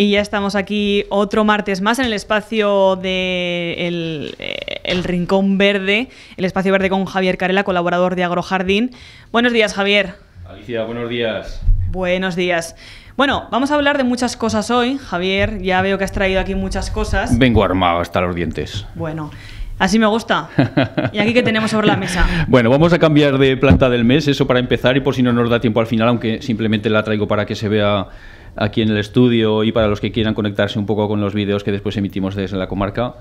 Y ya estamos aquí otro martes más en el espacio de eh, el, Rincón Verde, el espacio verde con Javier Carela, colaborador de Agrojardín. Buenos días, Javier. Alicia, buenos días. Buenos días. Bueno, vamos a hablar de muchas cosas hoy, Javier. Ya veo que has traído aquí muchas cosas. Vengo armado hasta los dientes. Bueno. Así me gusta. ¿Y aquí que tenemos sobre la mesa? bueno, vamos a cambiar de planta del mes, eso para empezar, y por si no nos da tiempo al final, aunque simplemente la traigo para que se vea aquí en el estudio y para los que quieran conectarse un poco con los vídeos que después emitimos desde la comarca.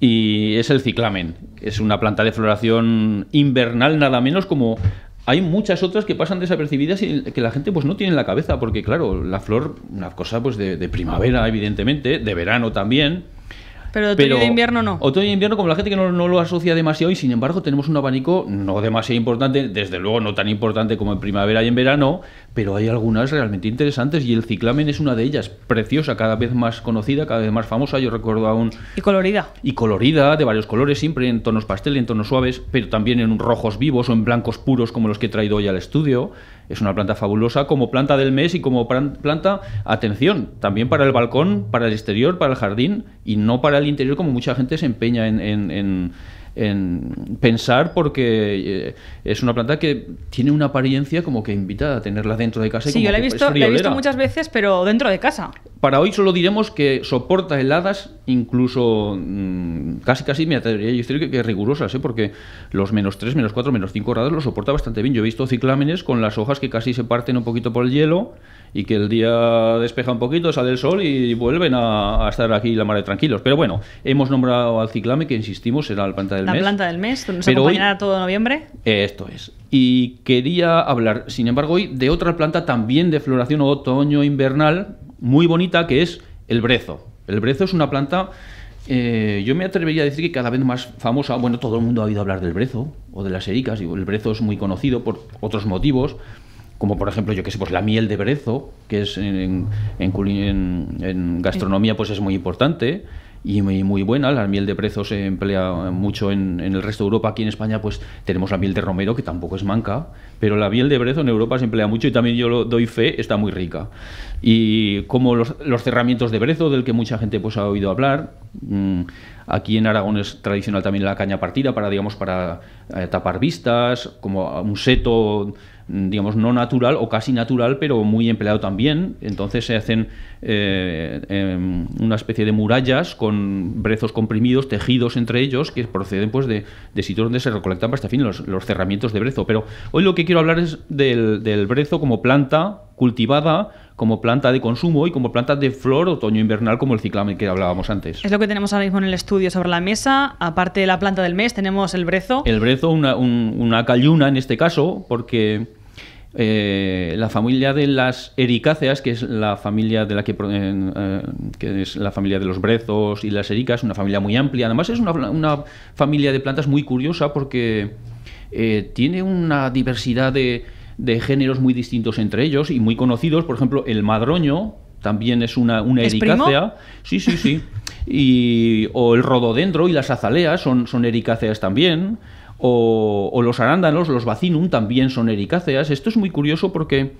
Y es el ciclamen. Es una planta de floración invernal nada menos como hay muchas otras que pasan desapercibidas y que la gente pues no tiene en la cabeza, porque claro, la flor, una cosa pues de, de primavera, evidentemente, de verano también, pero otoño invierno no. Otoño de invierno, como la gente que no, no, lo asocia demasiado, y sin embargo tenemos un abanico no demasiado importante, desde luego no tan importante como en primavera y en verano, pero hay algunas realmente interesantes y el ciclamen es una de ellas, preciosa, cada vez más conocida, cada vez más famosa, yo recuerdo aún... Y colorida. Y colorida, de varios colores, siempre en tonos pastel, en tonos suaves, pero también en rojos vivos o en blancos puros como los que he traído hoy al estudio es una planta fabulosa como planta del mes y como planta, atención, también para el balcón, para el exterior, para el jardín y no para el interior como mucha gente se empeña en, en, en pensar porque eh, es una planta que tiene una apariencia como que invita a tenerla dentro de casa. Y sí, yo he, visto, la he visto muchas veces, pero dentro de casa. Para hoy solo diremos que soporta heladas, incluso mm, casi casi me atrevería a decir que, es rigurosas, ¿eh? porque los menos 3, menos 4, menos 5 grados lo soporta bastante bien. Yo he visto ciclámenes con las hojas que casi se parten un poquito por el hielo y que el día despeja un poquito, sale el sol y vuelven a, estar aquí la mar de tranquilos. Pero bueno, hemos nombrado al ciclame que insistimos será la planta del mes. La planta del mes, nos Pero acompañará todo noviembre. Esto es. Y quería hablar, sin embargo, hoy de otra planta también de floración otoño-invernal muy bonita que es el brezo. El brezo es una planta, eh, yo me atrevería a decir que cada vez más famosa. Bueno, todo el mundo ha oído hablar del brezo o de las ericas. el brezo es muy conocido por otros motivos, como por ejemplo, yo qué sé, pues la miel de brezo, que es en, en gastronomía pues es muy importante y muy, buena. La miel de Brezo se emplea eh, mucho en, el resto de Europa. Aquí en España, pues tenemos la miel de romero, que tampoco es manca, pero la miel de brezo en Europa se emplea mucho y también yo doy fe, está muy rica. Y como los, cerramientos de brezo, del que mucha gente pues, ha oído hablar, mm, Aquí en Aragón es tradicional también la caña partida para, digamos, para eh, tapar vistas, como un seto, mm, digamos, no natural o casi natural, pero muy empleado también. Entonces se hacen eh, em, una especie de murallas con brezos comprimidos, tejidos entre ellos, que proceden pues de, sitios donde se recolectan para pues, fin los, cerramientos de brezo. Pero hoy lo que quiero hablar es del, del brezo como planta cultivada como planta de consumo y como planta de flor otoño-invernal como el ciclamen que hablábamos antes. Es lo que tenemos ahora mismo en el estudio sobre la mesa. Aparte de la planta del mes, tenemos el brezo. El brezo, una, calluna en este caso, porque... Eh, la familia de las ericáceas, que es la familia de la que, eh, que, es la familia de los brezos y las ericas, una familia muy amplia. Además es una, familia de plantas muy curiosa porque eh, tiene una diversidad de, de géneros muy distintos entre ellos y muy conocidos. Por ejemplo, el madroño también es una, una ericácea. Sí, sí, sí. Y, o el rododendro y las azaleas son, son ericáceas también. O, los arándanos, los bacinum también son ericáceas. Esto es muy curioso porque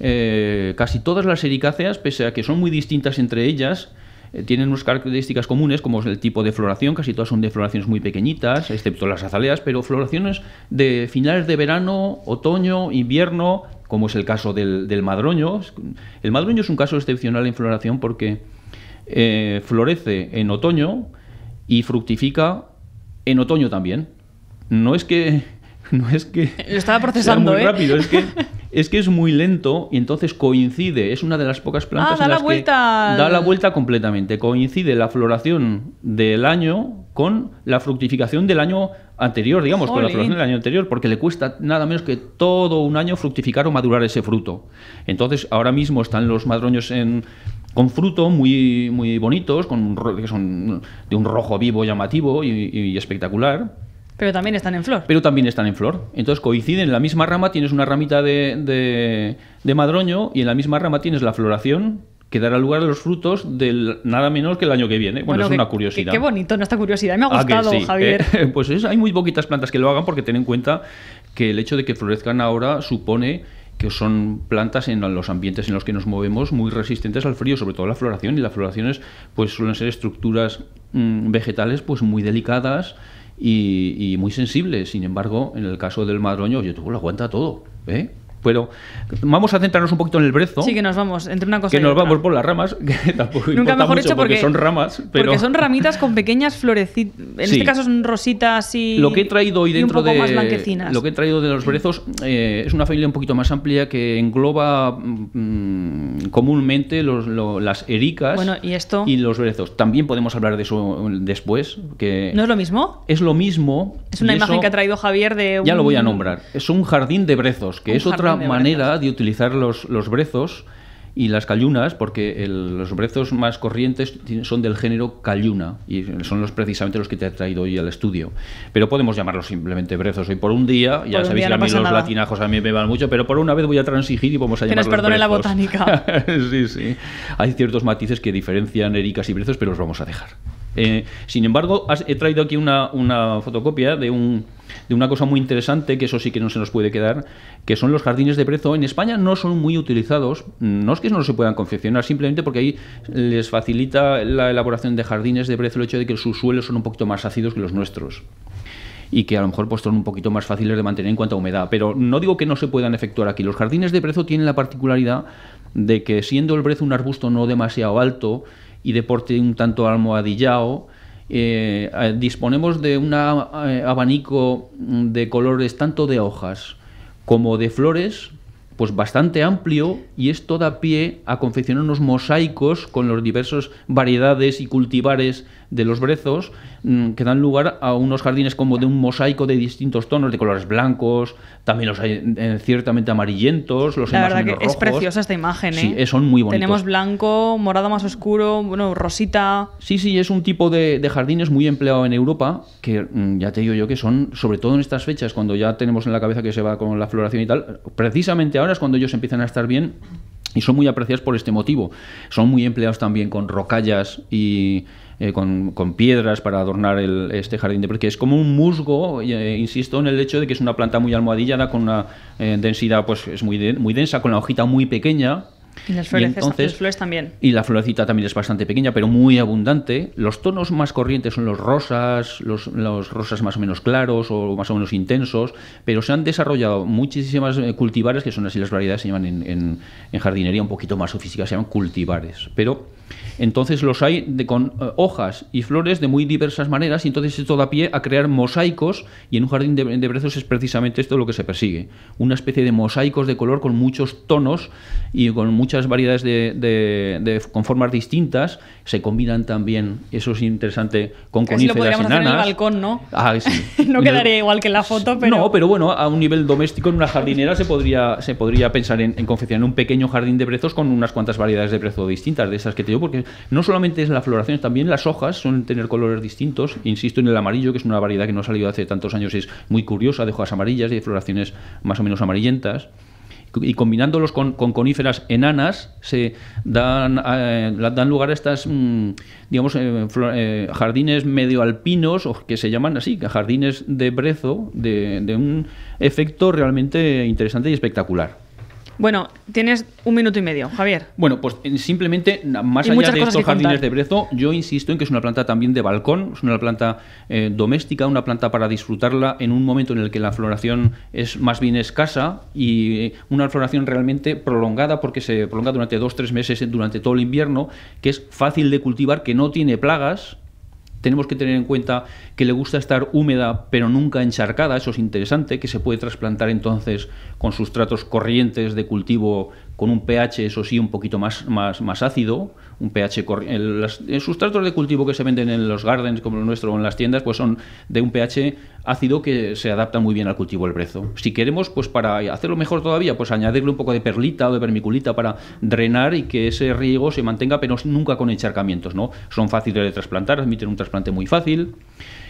eh, casi todas las ericáceas, pese a que son muy distintas entre ellas, eh, tienen unas características comunes como es el tipo de floración, casi todas son de floraciones muy pequeñitas, excepto las azaleas, pero floraciones de finales de verano, otoño, invierno, como es el caso del, madroño. El madroño es un caso excepcional en floración porque eh, florece en otoño y fructifica en otoño también. No es que No es que. Lo estaba procesando, muy ¿eh? rápido, es que, es que es muy lento y entonces coincide. Es una de las pocas plantas ah, da la vuelta. que. Da la vuelta completamente. Coincide la floración del año con la fructificación del año anterior, digamos, con la floración del año anterior, porque le cuesta nada menos que todo un año fructificar o madurar ese fruto. Entonces, ahora mismo están los madroños en, con fruto muy, muy bonitos, con, que son de un rojo vivo llamativo y espectacular pero también están en flor. Pero también están en flor. Entonces coinciden, en la misma rama tienes una ramita de, de, madroño y en la misma rama tienes la floración que dará lugar a los frutos del nada menos que el año que viene. Bueno, es una curiosidad. Qué bonito Esta curiosidad. Me ha ah, gustado, eh, Javier. Eh, pues es, hay muy poquitas plantas que lo hagan porque ten en cuenta que el hecho de que florezcan ahora supone que son plantas en los ambientes en los que nos movemos muy resistentes al frío, sobre todo la floración. Y las floraciones pues suelen ser estructuras mm, vegetales pues muy delicadas y, muy sensible. Sin embargo, en el caso del madroño, YouTube lo aguanta todo. ¿eh? Pero vamos a centrarnos un poquito en el brezo. Sí, que nos vamos, entre una cosa Que nos vamos por las ramas, que tampoco Nunca mucho porque, son ramas. Pero... Porque son ramitas con pequeñas florecitas. En este caso son rositas y. Lo que he traído hoy dentro de. Lo que he traído de los brezos eh, es una familia un poquito más amplia que engloba mm, comúnmente las ericas ¿y, los brezos. También podemos hablar de eso después. ¿No es lo mismo? Es lo mismo. Es una imagen que ha traído Javier de. Ya lo voy a nombrar. Es un jardín de brezos, que es otra manera de utilizar los, brezos y las cayunas, porque los brezos más corrientes son del género cayuna, y son los precisamente los que te he traído hoy al estudio. Pero podemos llamarlos simplemente brezos hoy por un día, ya sabéis que a mí los latinajos a mí me van mucho, pero por una vez voy a transigir y vamos a llamarlos Que la botánica. sí, sí. Hay ciertos matices que diferencian ericas y brezos, pero los vamos a dejar. Eh, sin embargo, he traído aquí una, fotocopia de, una cosa muy interesante, que eso sí que no se nos puede quedar, que son los jardines de brezo. En España no son muy utilizados, no es que no se puedan confeccionar, simplemente porque ahí les facilita la elaboración de jardines de brezo el hecho de que sus suelos son un poquito más ácidos que los nuestros y que a lo mejor pues, son un poquito más fáciles de mantener en cuanto a humedad. Pero no digo que no se puedan efectuar aquí. Los jardines de brezo tienen la particularidad de que siendo el brezo un arbusto no demasiado alto, y deporte un tanto almohadillado, eh, disponemos de un eh, abanico de colores tanto de hojas como de flores pues bastante amplio y esto da pie a confeccionar unos mosaicos con las diversas variedades y cultivares de los brezos mm, que dan lugar a unos jardines como de un mosaico de distintos tonos, de colores blancos, también los hay eh, ciertamente amarillentos, los La más verdad es preciosa esta imagen, Sí, ¿eh? Eh, son muy bonitos. Tenemos blanco, morado más oscuro, bueno, rosita. Sí, sí, es un tipo de jardines muy empleado en Europa que mm, ya te digo yo que son, sobre todo en estas fechas, cuando ya tenemos en la cabeza que se va con la floración y tal, precisamente ahora cuando ellos empiezan a estar bien y son muy apreciados por este motivo. Son muy empleados también con rocallas y eh, con, piedras para adornar este jardín porque es como un musgo, eh, insisto, en el hecho de que es una planta muy almohadillada, con una eh, densidad, pues es muy, muy densa, con la hojita muy pequeña, y las flores, también. Y la florecita también es bastante pequeña, pero muy abundante. Los tonos más corrientes son los rosas, los, rosas más o menos claros o más o menos intensos, pero se han desarrollado muchísimas eh, cultivares, que son así las variedades se llaman en, jardinería un poquito más sofisticadas, se llaman cultivares. Pero entonces los hay de, con eh, hojas y flores de muy diversas maneras y entonces esto da pie a crear mosaicos y en un jardín de, brezos es precisamente esto lo que se persigue. Una especie de mosaicos de color con muchos tonos y con muchas variedades de, de con formas distintas. Se combinan también, eso es interesante, con Casi coníferas lo podríamos enanas. hacer en el balcón, ¿no? Ah, sí. no quedaría igual que la foto, pero... No, pero bueno, a un nivel doméstico en una jardinera se podría, se podría pensar en, en confeccionar un pequeño jardín de brezos con unas cuantas variedades de brezo distintas, de esas que te porque no solamente es la floración, también las hojas suelen tener colores distintos. Insisto en el amarillo, que es una variedad que no ha salido hace tantos años, y es muy curiosa, de hojas amarillas y de floraciones más o menos amarillentas y combinándolos con, coníferas enanas se dan, eh, dan lugar a estas mm, digamos eh, eh, jardines medio alpinos o que se llaman así jardines de brezo de un efecto realmente interesante y espectacular bueno, tienes un minuto y medio, Javier. Bueno, pues simplemente, más allá de estos jardines de brezo, yo insisto en que es una planta también de balcón, es una planta eh, doméstica, una planta para disfrutarla en un momento en el que la floración es más bien escasa y eh, una floración realmente prolongada, porque se prolonga durante dos, tres meses, durante todo el invierno, que es fácil de cultivar, que no tiene plagas tenemos que tener en cuenta que le gusta estar húmeda pero nunca encharcada, eso es interesante, que se puede trasplantar entonces con sustratos corrientes de cultivo con un pH, eso sí, un poquito más, más, más ácido, un pH en los sustratos de cultivo que se venden en los gardens como el nuestro o en las tiendas pues son de un pH ácido que se adapta muy bien al cultivo del brezo. Si queremos pues para hacerlo mejor todavía pues añadirle un poco de perlita o de vermiculita para drenar y que ese riego se mantenga pero nunca con encharcamientos, ¿no? Son fáciles de trasplantar, admiten un trasplante muy fácil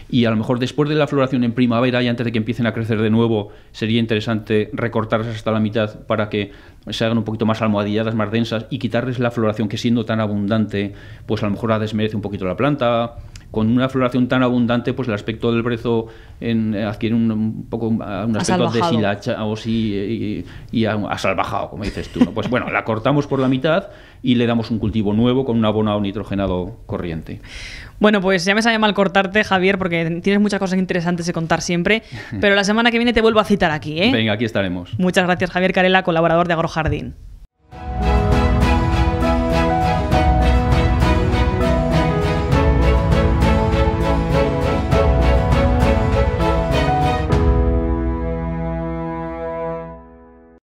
y a lo mejor después de la floración en primavera y antes de que empiecen a crecer de nuevo, sería interesante recortarlas hasta la mitad para que se hagan un poquito más almohadilladas, más densas y quitarles la floración que siendo tan abundante, pues a lo mejor la desmerece un poquito la planta con una floración tan abundante, pues el aspecto del brezo eh, adquiere un, poco un aspecto o sí, y, ha salvajado, como dices tú. Pues bueno, la cortamos por la mitad y le damos un cultivo nuevo con un abonado nitrogenado corriente. Bueno, pues ya me sabe mal cortarte, Javier, porque tienes muchas cosas interesantes de contar siempre, pero la semana que viene te vuelvo a citar aquí. ¿eh? Venga, aquí estaremos. Muchas gracias, Javier Carela, colaborador de Agrojardín.